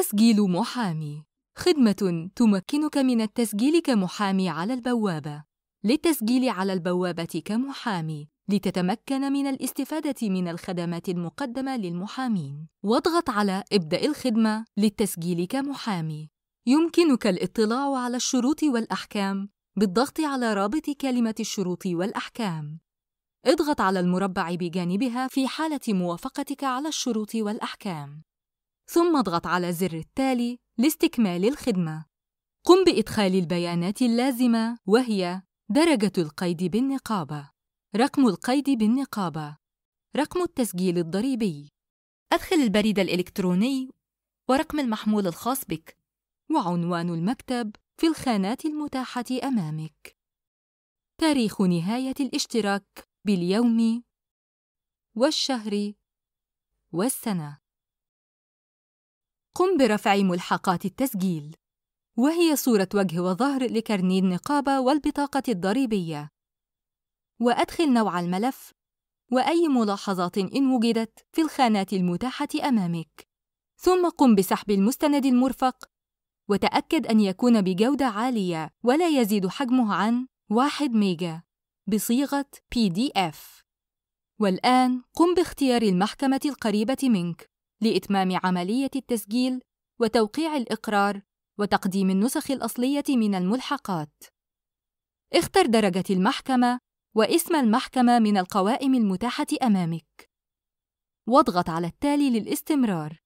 تسجيل محامي خدمة تمكنك من التسجيل كمحامي على البوابة للتسجيل على البوابة كمحامي لتتمكن من الاستفادة من الخدمات المقدمة للمحامين واضغط على ابدأ الخدمة للتسجيل كمحامي يمكنك الاطلاع على الشروط والأحكام بالضغط على رابط كلمة الشروط والأحكام اضغط على المربع بجانبها في حالة موافقتك على الشروط والأحكام ثم اضغط على زر التالي لاستكمال الخدمة. قم بإدخال البيانات اللازمة وهي درجة القيد بالنقابة، رقم القيد بالنقابة، رقم التسجيل الضريبي. أدخل البريد الإلكتروني ورقم المحمول الخاص بك وعنوان المكتب في الخانات المتاحة أمامك. تاريخ نهاية الاشتراك باليوم والشهر والسنة قم برفع ملحقات التسجيل وهي صورة وجه وظهر لكرني النقابة والبطاقة الضريبية وأدخل نوع الملف وأي ملاحظات إن وجدت في الخانات المتاحة أمامك ثم قم بسحب المستند المرفق وتأكد أن يكون بجودة عالية ولا يزيد حجمه عن 1 ميجا بصيغة PDF والآن قم باختيار المحكمة القريبة منك لإتمام عملية التسجيل وتوقيع الإقرار وتقديم النسخ الأصلية من الملحقات. اختر درجة المحكمة واسم المحكمة من القوائم المتاحة أمامك. واضغط على التالي للاستمرار.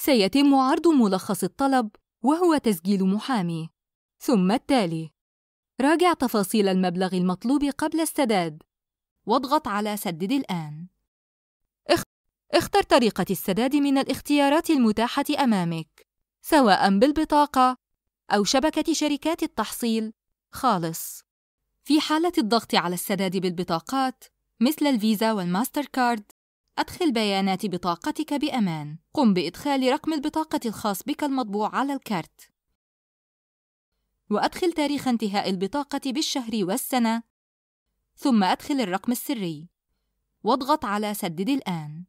سيتم عرض ملخص الطلب وهو تسجيل محامي. ثم التالي: راجع تفاصيل المبلغ المطلوب قبل السداد، واضغط على سدد الآن. اختر طريقة السداد من الاختيارات المتاحة أمامك سواء بالبطاقة أو شبكة شركات التحصيل خالص. في حالة الضغط على السداد بالبطاقات مثل الفيزا والماستر كارد، أدخل بيانات بطاقتك بأمان. قم بإدخال رقم البطاقة الخاص بك المطبوع على الكارت. وأدخل تاريخ انتهاء البطاقة بالشهر والسنة، ثم أدخل الرقم السري، واضغط على سدد الآن.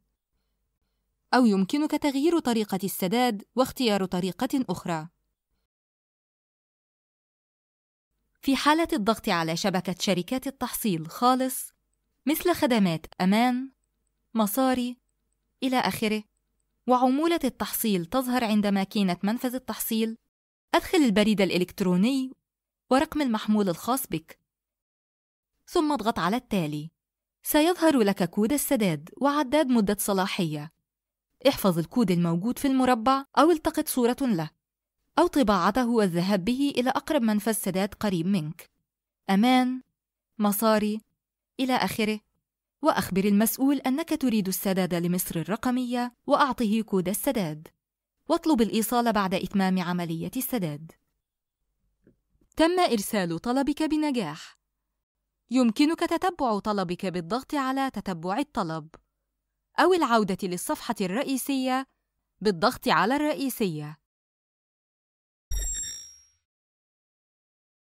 أو يمكنك تغيير طريقة السداد واختيار طريقة أخرى. في حالة الضغط على شبكة شركات التحصيل خالص مثل خدمات أمان، مصاري، إلى آخره، وعمولة التحصيل تظهر عند ماكينة منفذ التحصيل، أدخل البريد الإلكتروني ورقم المحمول الخاص بك، ثم اضغط على التالي. سيظهر لك كود السداد وعداد مدة صلاحية احفظ الكود الموجود في المربع أو التقط صورة له أو طباعته والذهاب به إلى أقرب منفذ سداد قريب منك أمان مصاري إلى آخره وأخبر المسؤول أنك تريد السداد لمصر الرقمية وأعطه كود السداد واطلب الإيصال بعد إتمام عملية السداد تم إرسال طلبك بنجاح يمكنك تتبع طلبك بالضغط على تتبع الطلب أو العودة للصفحة الرئيسية بالضغط على الرئيسية